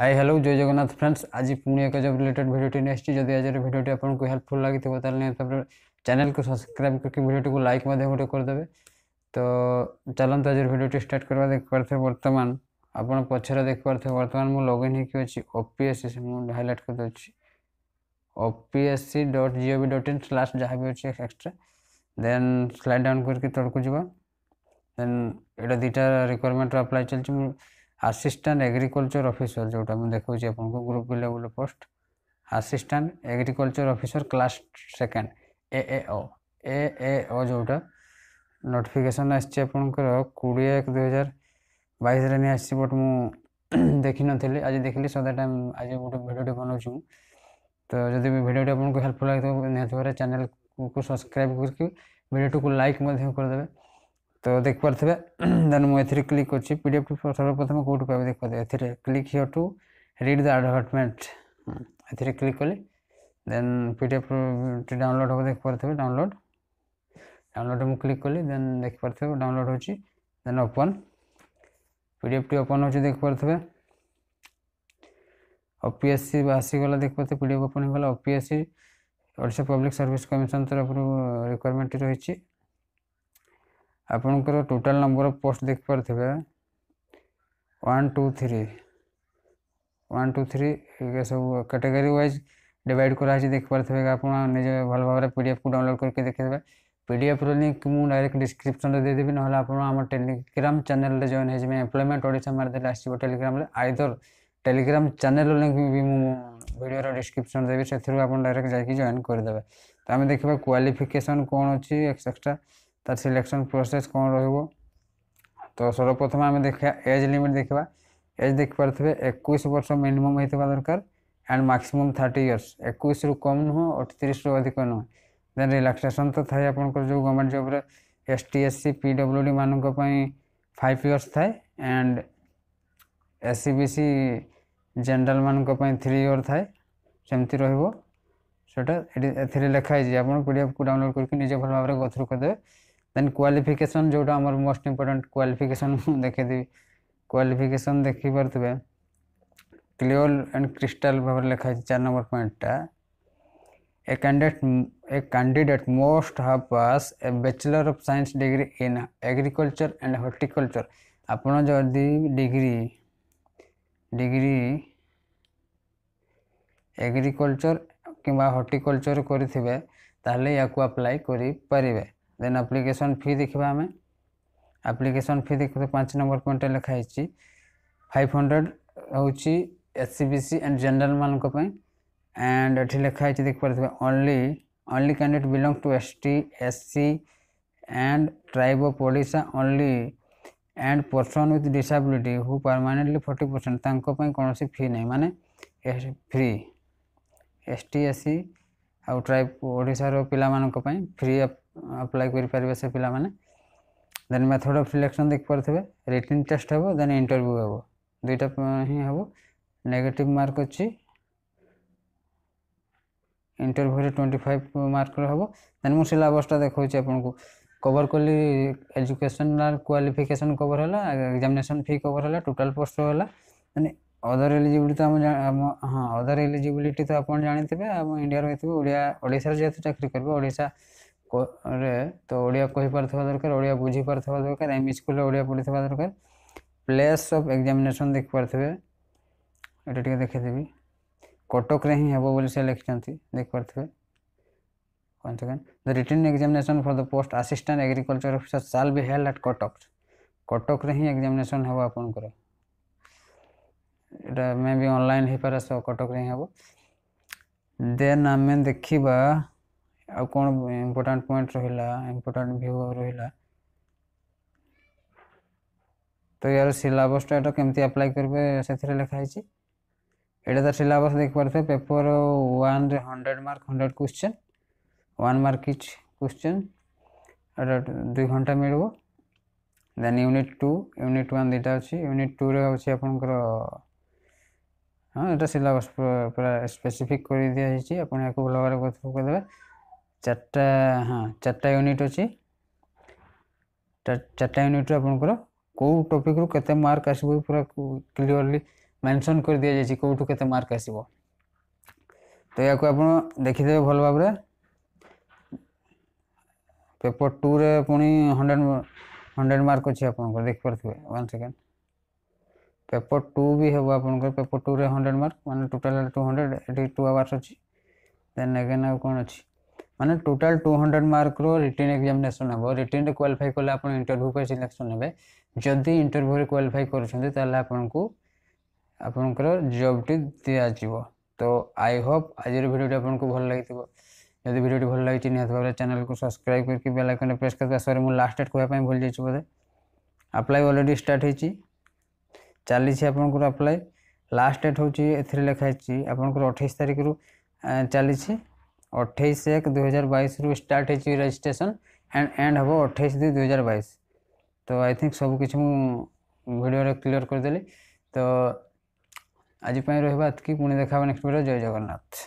high hello ଜୟ Jagannath friends ଆଜି ପୁଣି ଏକ ଜବ୍ ରିଲେଟେଡ୍ ଭିଡ଼ିଓଟି ନେଇ ଆସିଛି ଯଦି ଆଜିର ଭିଡ଼ିଓଟି ଆପଣଙ୍କୁ ହେଲ୍ପଫୁଲ୍ ଲାଗିଥିବ ତାହେଲେ ନିହାତି ଭାବରେ ଚ୍ୟାନେଲ୍କୁ ସବସ୍କ୍ରାଇବ୍ କରିକି ଭିଡ଼ିଓଟିକୁ ଲାଇକ୍ ମଧ୍ୟ ଗୋଟେ କରିଦେବେ ତ ଚାଲନ୍ତୁ ଆଜିର ଭିଡ଼ିଓଟି ଷ୍ଟାର୍ଟ କରିବା ଦେଖିପାରୁଥିବେ ବର୍ତ୍ତମାନ ଆପଣ ପଛରେ ଦେଖିପାରୁଥିବେ ବର୍ତ୍ତମାନ ମୁଁ ଲଗ୍ଇନ୍ ହେଇକି ଅଛି ଓ ପି ଏସ୍ ସି ମୁଁ ହାଇଲାଇଟ୍ କରିଦେଉଛି O P S C dot gov dot in slash ଯାହା ବି ଅଛି ଏକ୍ସଟ୍ରା ଦେନ୍ ସ୍ଲାଇଡ୍ ଡାଉନ୍ କରିକି ତଳକୁ ଯିବା ଦେନ୍ ଏଇଟା ଦୁଇଟା ରିକ୍ୱାରମେଣ୍ଟର ଆପ୍ଲାଏ ଚାଲିଛି ମୁଁ ଆସିଷ୍ଟାଣ୍ଟ ଏଗ୍ରିକଲଚର ଅଫିସର ଯେଉଁଟା ମୁଁ ଦେଖାଉଛି ଆପଣଙ୍କୁ group B level post assistant agriculture officer class second A A O A A O ଯେଉଁଟା ନୋଟିଫିକେସନ୍ ଆସିଛି ଆପଣଙ୍କର କୋଡ଼ିଏ ଏକ ଦୁଇହଜାର ବାଇଶରେ ନି ଆସିଛି ବଟ୍ ମୁଁ ଦେଖିନଥିଲି ଆଜି ଦେଖିଲି ସଦା ଟାଇମ୍ ଆଜି ଗୋଟେ ଭିଡ଼ିଓଟେ ବନାଉଛି ମୁଁ ତ ଯଦି ବି ଭିଡ଼ିଓଟି ଆପଣଙ୍କୁ ହେଲ୍ପଫୁଲ୍ ଲାଗିଥିବ ନିହାତି ଭାବରେ ଚ୍ୟାନେଲ୍କୁ ସବସ୍କ୍ରାଇବ୍ କରିକି ଭିଡ଼ିଓଟିକୁ ଲାଇକ୍ ମଧ୍ୟ କରିଦେବେ तो देख पारे देन मुझे क्लिक कर सर्वप्रथम कौट पाए देख दे click here to read the advertisement ए क्लिक कले दे पी डी एफ डाउनलोड हम देख पारे डाउनलोड डाउनलोड मुझे क्लिक कली दे देख पारे डाउनलोड होन ओपन पी डी एफ टी ओपन हो देख पारे ओपीएससी आसीगला देख पारे पी डी एफ ओपन होगा ओपीएससी ओडा पब्लिक सर्विस कमिशन तरफ रिक्वयरमेंट रही आपण टोटल नंबर अफ पोस्ट देख पारे थे one two three one two three सब कैटेगरी वाइज डिवाइड करा कराई देख पारे आप भल भाव में पी डीएफ को डाउनलोड करके देखे पी डीएफ रिंक मुझे डायरेक्ट डिस्क्रिप्शन में देदेवि ना आप टेलीग्राम चेल जॉन हो एम्प्लयमेंट ओडा मारिदे आस Telegram either Telegram channel link भी मुझे डिस्क्रिप्शन देवी से आप डायरेक्ट जाइन करदे तो आम देखा क्वाफिकेसन कौन अच्छी एक्सेट्रा তার সিলেকশন ପ୍ରୋସେସ୍ କ'ଣ ରହିବ ତ ସର୍ବପ୍ରଥମେ ଆମେ ଦେଖିବା ଏଜ୍ ଲିମିଟ୍ ଦେଖିବା ଏଜ୍ ଦେଖିପାରୁଥିବେ ଏକୋଇଶ ବର୍ଷ ମିନିମମ୍ ହେଇଥିବା ଦରକାର ଆଣ୍ଡ ମାକ୍ସିମମ୍ ଥାର୍ଟି ଇୟର୍ସ ଏକୋଇଶରୁ କମ୍ ନୁହଁ ଅଠତିରିଶରୁ ଅଧିକ ନୁହେଁ ଦେନ୍ ରିଲାକ୍ସେସନ୍ ତ ଥାଏ ଆପଣଙ୍କର ଯେଉଁ ଗଭର୍ଣ୍ଣମେଣ୍ଟ ଜବ୍ରେ S T S C P W D ମାନଙ୍କ ପାଇଁ ଫାଇଭ୍ ଇୟର୍ସ ଥାଏ and S C B C ଜେନେରାଲ୍ମାନଙ୍କ ପାଇଁ ଥ୍ରୀ ଇୟର୍ ଥାଏ ସେମିତି ରହିବ ସେଇଟା ଏଠି ଏଥିରେ ଲେଖା ହେଇଛି ଆପଣ ପି ଡି ଏଫ୍କୁ ଡାଉନଲୋଡ଼୍ କରିକି ନିଜେ ଭଲ ଭାବରେ ଗଥ୍ରୁ କରିଦେବେ ଦେନ୍ କ୍ୱାଲିଫିକେସନ୍ ଯେଉଁଟା ଆମର ମୋଷ୍ଟ ଇମ୍ପୋର୍ଟାଣ୍ଟ କ୍ୱାଲିଫିକେସନ୍ ମୁଁ ଦେଖେଇଦେବି କ୍ୱାଲିଫିକେସନ୍ ଦେଖିପାରୁଥିବେ କ୍ଲିଓଲ୍ ଆଣ୍ଡ କ୍ରିଷ୍ଟାଲ୍ ଭାବରେ ଲେଖାହେଇଛି ଚାରି ନମ୍ବର ପଏଣ୍ଟଟା a candidate a candidate must have pass a bachelor of science degree in agriculture and horticulture ଆପଣ ଯଦି ଡିଗ୍ରୀ ଡିଗ୍ରୀ ଏଗ୍ରିକଲଚର୍ କିମ୍ବା ହର୍ଟିକଲଚର୍ କରିଥିବେ ତାହେଲେ ୟାକୁ ଆପ୍ଲାଏ କରିପାରିବେ देन आप्लिकेसन फी देखा आम आप्लिकेसन फी देख पाँच नंबर पॉइंट लिखाई फाइव हंड्रेड हूँ S C B C and general मानक एंड ये लिखाई देख पारे only only candidate belong to S T S C and tribe of ओडा only and person with disability who permanently forty percent कौन सी फी नहीं मानने free S T S C आउ ट्राइब ओडार पाई फ्री अफ ଆପ୍ଲାଏ କରିପାରିବେ ସେ ପିଲାମାନେ ଦେନ୍ ମେଥଡ଼ ଅଫ୍ ସିଲେକ୍ସନ୍ ଦେଖିପାରୁଥିବେ ରିଟିନ୍ ଟେଷ୍ଟ ହେବ ଦେନ୍ ଇଣ୍ଟରଭ୍ୟୁ ହେବ ଦୁଇଟା ହିଁ ହେବ ନେଗେଟିଭ୍ ମାର୍କ ଅଛି ଇଣ୍ଟରଭ୍ୟୁରେ ଟ୍ୱେଣ୍ଟି ଫାଇଭ୍ ମାର୍କର ହେବ ଦେନ୍ ମୁଁ ସିଲାବସ୍ଟା ଦେଖାଉଛି ଆପଣଙ୍କୁ କଭର୍ କଲି ଏଜୁକେସନାଲ୍ କ୍ୱାଲିଫିକେସନ୍ କଭର୍ ହେଲା ଏକ୍ଜାମିନେସନ୍ ଫି କଭର୍ ହେଲା ଟୋଟାଲ୍ ପୋଷ୍ଟ ହେଲା ଦେନ୍ ଅଦର ଏଲିଜିବିଲିଟି ତ ଆମେ ଆମ ହଁ ଅଦର ଏଲିଜିବିଲିଟି ତ ଆପଣ ଜାଣିଥିବେ ଆମ ଇଣ୍ଡିଆର ହେଇଥିବେ ଓଡ଼ିଆ ଓଡ଼ିଶାରେ ଯେହେତୁ ଚାକିରି କରିବେ ଓଡ଼ିଶା રે તો ઓડિયા કોહી પર થા દરકે ઓડિયા બુજી પર થા દરકે એમ સ્કૂલ ઓડિયા પુલી થા દરકે પ્લેસ ઓફ એક્ઝામિનેશન દેખ પર થે એટી દેખ દેવી કોટક રેહી હે બોલે સિલેક્શન દેખ પર થે કોન second the written examination for the post assistant agriculture officer shall be held at Cuttack Cuttack રેહી એક્ઝામિનેશન હે આપણ કોરે એડા મે બી ઓનલાઈન હે પર સો કોટક રેહી હે બો ધેન અમે દેખી બા ଆଉ କ'ଣ ଇମ୍ପୋର୍ଟାଣ୍ଟ ପଏଣ୍ଟ ରହିଲା ଇମ୍ପୋର୍ଟାଣ୍ଟ ଭ୍ୟୁ ରହିଲା ତ ଏହାର ସିଲାବସ୍ଟା ଏଇଟା କେମିତି ଆପ୍ଲାଏ କରିବେ ସେଥିରେ ଲେଖା ହେଇଛି ଏଇଟା ତ ସିଲାବସ୍ ଦେଖିପାରୁଥିବେ ପେପର ୱାନ୍ରେ hundred mark hundred question one mark each question ଏଇଟା ଦୁଇ ଘଣ୍ଟା ମିଳିବ then unit two unit one ଦୁଇଟା ଅଛି ୟୁନିଟ୍ ଟୁରେ ହେଉଛି ଆପଣଙ୍କର ହଁ ଏଇଟା ସିଲାବସ୍ ପୁରା ସ୍ପେସିଫିକ୍ କରି ଦିଆଯାଇଛି ଆପଣ ଏହାକୁ ଭଲ ଭାବରେ କରିଦେବେ চারটা হ্যাঁ চারটা ইউনিট অছি চারটা ইউনিট আপনার কেউ টপিক্রু কেতে মার্ক আসব পুরা ক্লিয়রলি মেনশন করে দিয়ে যাই কেউঠু কেতে মার্ক আসব তো ইয়াকু আপনার দেখিদেবে ভাল ভাবে পেপর টু রে পুনি হন্ড্রেড হন্ড্রেড মার্ক অছি আপনার দেখিপারে ওয়ান সেকেন্ড পেপর টু বি হব আপনার পেপর টু রে হন্ড্রেড মার্ক মানে টোটাল টু হন্ড্রেড এটি টু আওয়ার্স অছি দেন এগেন আউ কোণ অছি মানে টোটাল টু হন্ড্রেড মার্কর রিটেন এক্সামিনেসন হব রিটেনরে কোয়ালিফাই কলে আপনার ইন্টরভিউ পাই সিলেকশন হবে যদি ইন্টরভিউরে কোয়ালিফাই করছেন তাহলে আপনার আপনার জবটি দিয়াযিব তো আই হোপ আজির ভিডিওটি আপনার ভাল লাগিথিব যদি ভিডিওটি ভাল লাগিছে নিহত ভাবে চ্যানেলকে সবসক্রাইব করি বেল আইকনে প্রেস করতে সরি মু লাস্ট ডেট কোয়া ভুল যাইছি বোধে আপ্লাই অলরেডি স্টার্ট হয়েছি চালিছি আপনার আপ্লাই লাস্ট ডেট হচ্ছে এর লেখা হয়েছি আপনার অঠাইশ তারিখর চালিছে अट्ठाईस एक दुई हजार बैश रु स्टार्ट हो रेजिट्रेसन एंड एंड हम अट्ठाईस दुई दुई हजार बैश तो आई थिंक सबकिछ मुझे क्लीयर करदेली तो आज रही पुणी देखा नेक्स्ट भिडियो जय जगन्नाथ